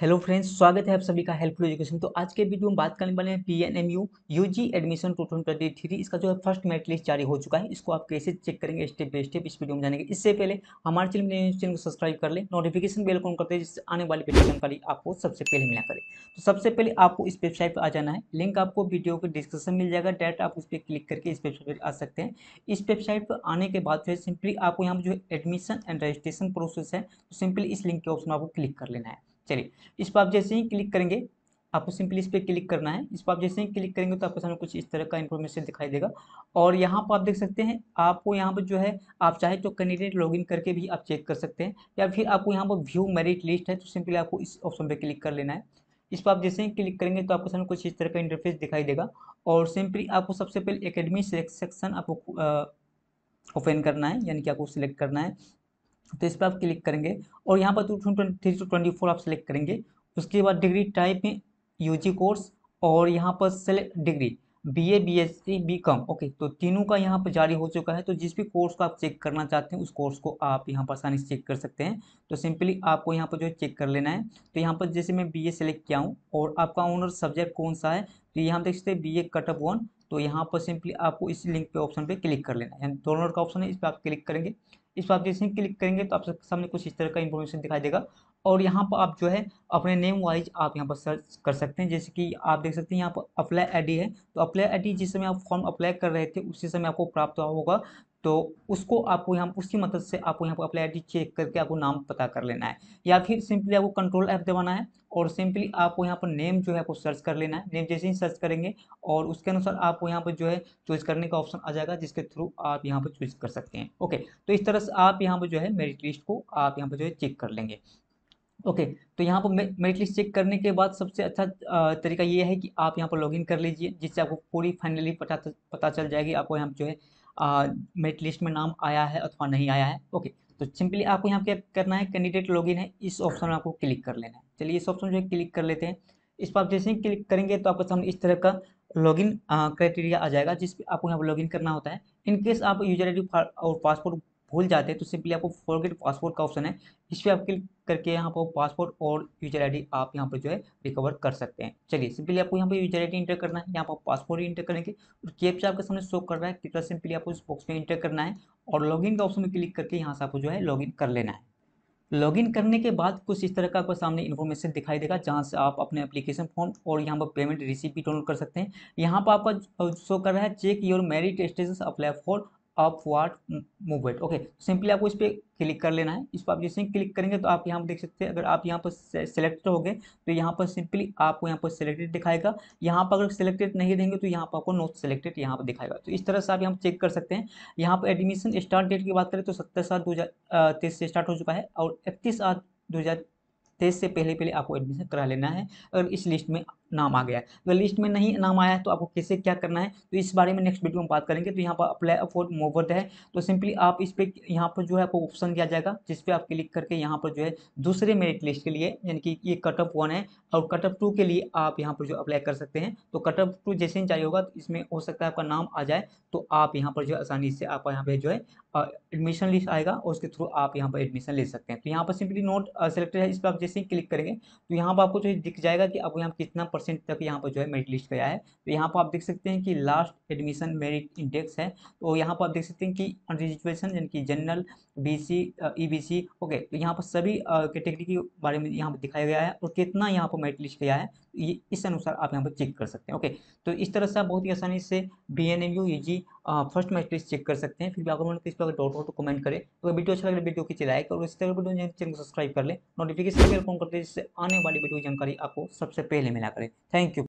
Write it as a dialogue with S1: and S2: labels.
S1: hello friends स्वागत है आप सभी का हेल्पफुल एजुकेशन तो आज के वीडियो में बात करने वाले हैं P N M U U G admission two twenty three इसका जो है फर्स्ट मेरिट लिस्ट जारी हो चुका है इसको आप कैसे चेक करेंगे स्टेप बाय स्टेप इस वीडियो में जानेंगे इससे पहले हमारे चैनल चैनल को सब्सक्राइब कर ले नोटिफिकेशन बेल कौन करते हैं जिससे आने वाली वीडियो जानकारी आपको सबसे पहले मिला करे तो सबसे पहले आपको इस वेबसाइट पर आ जाना है लिंक आपको वीडियो के डिस्क्रिप्शन मिल जाएगा डायरेक्ट आप उस पर क्लिक करके इस वेबसाइट पर आ सकते हैं इस वेबसाइट पर आने के बाद जो है सिंपली आपको यहाँ पर जो है एडमिशन एंड रजिस्ट्रेशन प्रोसेस है तो सिंपली इस लिंक के ऑप्शन आपको क्लिक कर लेना है चलिए इस पर आप जैसे ही क्लिक करेंगे आपको सिंपली इस पर क्लिक करना है इस पर आप जैसे ही क्लिक करेंगे तो आपके सामने कुछ इस तरह का इन्फॉर्मेशन दिखाई देगा और यहाँ पर आप देख सकते हैं आपको यहाँ पर जो है आप चाहे तो कैंडिडेट लॉगिन करके भी आप चेक कर सकते हैं या फिर आपको यहाँ पर व्यू मेरिट लिस्ट है तो सिंपली आपको इस ऑप्शन पर क्लिक कर लेना है इस पर आप जैसे ही क्लिक करेंगे तो आपके सामने कुछ इस तरह का इंटरफेस दिखाई देगा और सिंपली आपको सबसे पहले एकेडमी सेक्शन आपको ओपन करना है यानी कि आपको सिलेक्ट करना है तो इस पर आप क्लिक करेंगे और यहाँ पर two three two twenty four आप सेलेक्ट करेंगे उसके बाद डिग्री टाइप में यूजी कोर्स और यहाँ पर select degree B A B S C B com okay तो तीनों का यहाँ पर जारी हो चुका है तो जिस भी कोर्स को आप चेक करना चाहते हैं उस कोर्स को आप यहाँ पर आसानी से चेक कर सकते हैं तो सिंपली आपको यहाँ पर जो है चेक कर लेना है तो यहाँ पर जैसे मैं बी ए सेलेक्ट किया हूँ और आपका ऑनर सब्जेक्ट कौन सा है तो यहाँ देख सकते हैं बी ए कटअप वन तो यहाँ पर सिंपली आपको इस लिंक पे ऑप्शन पे क्लिक कर लेना है यानी दोनों का ऑप्शन है इस पर आप क्लिक करेंगे इस पर आप जैसे ही क्लिक करेंगे तो आपके सामने कुछ इस तरह का इन्फॉर्मेशन दिखाई देगा और यहाँ पर आप जो है अपने नेम वाइज आप यहाँ पर सर्च कर सकते हैं जैसे कि आप देख सकते हैं यहाँ पर अप्लाई आईडी है तो अप्लाई आईडी जिस समय आप फॉर्म अप्लाई कर रहे थे उसी समय आपको प्राप्त हुआ होगा तो उसको आपको यहाँ उसकी मदद से आपको यहाँ पर अप्लाई आईडी चेक करके आपको नाम पता कर लेना है या फिर सिंपली आपको कंट्रोल ऐप दबाना है और सिंपली आपको यहाँ पर नेम जो है आपको सर्च कर लेना है नेम जैसे ही सर्च करेंगे और उसके अनुसार आपको यहाँ पर जो है चॉइस करने का ऑप्शन आ जाएगा जिसके थ्रू आप यहाँ पर चॉइस कर सकते हैं ओके तो इस तरह से आप यहाँ पर जो है मेरिट लिस्ट को आप यहाँ पर जो है चेक कर लेंगे ओके तो यहाँ पर मेरिट लिस्ट चेक करने के बाद सबसे अच्छा तरीका ये है कि आप यहाँ पर इन कर लीजिए जिससे आपको पूरी फाइनली पता पता चल जाएगी आपको यहाँ जो है मेरिट लिस्ट में नाम आया है अथवा नहीं आया है ओके तो सिंपली आपको यहाँ क्या करना है कैंडिडेट लॉगिन है इस ऑप्शन में आपको क्लिक कर लेना है चलिए इस ऑप्शन जो है क्लिक कर लेते हैं इस पर आप जैसे ही क्लिक करेंगे तो आपके सामने इस तरह का लॉगिन क्राइटेरिया आ जाएगा जिस पर आपको यहाँ पर लॉगिन करना होता है इनकेस आप यूजर आई और पासपोर्ट भूल जाते हैं तो सिंपली आपको फॉरगेट पासपोर्ट का ऑप्शन है इस पर आप क्लिक करके यहाँ पर पासपोर्ट और यूजर आईडी आप यहाँ पर जो है रिकवर कर सकते हैं चलिए सिंपली आपको यहाँ पर यूजर आईडी इंटर करना है यहाँ पर पासपोर्ट इंटर करेंगे और कैप्चा आपके सामने शो कर रहा है कितना सिंपली आपको इस बॉक्स में इंटर करना है और लॉगिन का ऑप्शन में क्लिक करके यहाँ से आपको जो है लॉगिन कर लेना है लॉगिन करने के बाद कुछ इस तरह का आपको सामने इन्फॉर्मेशन दिखाई देगा जहाँ से आप अपने एप्लीकेशन फॉर्म और यहाँ पर पेमेंट रिसीप भी डाउनलोड कर सकते हैं यहाँ पर आपका शो कर रहा है check your merit status apply for upward movement okay simply आपको इस पर क्लिक कर लेना है इस पर आप जैसे ही क्लिक करेंगे तो आप यहाँ पर देख सकते हैं अगर आप यहाँ पर सेलेक्ट तो होगे तो यहाँ पर सिंपली आपको यहाँ पर सिलेक्टेड दिखाएगा यहाँ पर अगर सेलेक्टेड नहीं देंगे तो यहाँ पर आपको नोट सेलेक्टेड यहाँ पर दिखाएगा तो इस तरह से आप यहाँ चेक कर सकते हैं यहाँ पर एडमिशन स्टार्ट डेट की बात करें तो सत्तर सात दो हज़ार तेईस से स्टार्ट हो चुका है और इकतीस आठ दो हज़ार तेईस से पहले पहले आपको एडमिशन करा लेना है अगर इस लिस्ट में नाम आ गया है अगर लिस्ट में नहीं नाम आया है तो आपको कैसे क्या करना है तो इस बारे में नेक्स्ट वीडियो में बात करेंगे तो यहाँ पर अप्लाई फॉर मोवर्ड है तो सिंपली आप इस पर यहाँ पर जो है आपको ऑप्शन दिया जाएगा जिस पर आप क्लिक करके यहाँ पर जो है दूसरे मेरिट लिस्ट के लिए यानी कि ये कट ऑफ वन है और कट ऑफ टू के लिए आप यहाँ पर जो अप्लाई कर सकते हैं तो कट ऑफ टू जैसे ही चाहिए होगा तो इसमें हो सकता है आपका नाम आ जाए तो आप यहाँ पर जो है आसानी से आप यहाँ पर जो है एडमिशन लिस्ट आएगा और उसके थ्रू आप यहाँ पर एडमिशन ले सकते हैं तो यहाँ पर सिंपली नोट सेलेक्टेड है इस पर आप जैसे ही क्लिक करेंगे तो यहाँ पर आपको जो दिख जाएगा कि आपको यहाँ कितना परसेंट तक यहाँ पर जो है मेरिट लिस्ट गया है तो यहाँ पर आप देख सकते हैं कि लास्ट एडमिशन मेरिट इंडेक्स है तो यहाँ पर आप देख सकते हैं कि रिजर्वेशन यानी कि जनरल बी सी ओके तो यहाँ पर सभी कैटेगरी के बारे में यहाँ पर दिखाया गया है और कितना यहाँ पर मेरिट लिस्ट गया है ये इस अनुसार आप यहाँ पर चेक कर सकते हैं ओके तो इस तरह से आप बहुत ही आसानी से B N M U G first matrix check कर सकते हैं फिर भी आपको इस पर डॉट हो तो कमेंट करें तो अगर वीडियो अच्छा लगे तो वीडियो की लाइक और इस तरह वीडियो चैनल को सब्सक्राइब कर लें नोटिफिकेशन बेल फोन कर दें जिससे आने वाली वीडियो की जानकारी आपको सबसे पहले मिला करें थैंक यू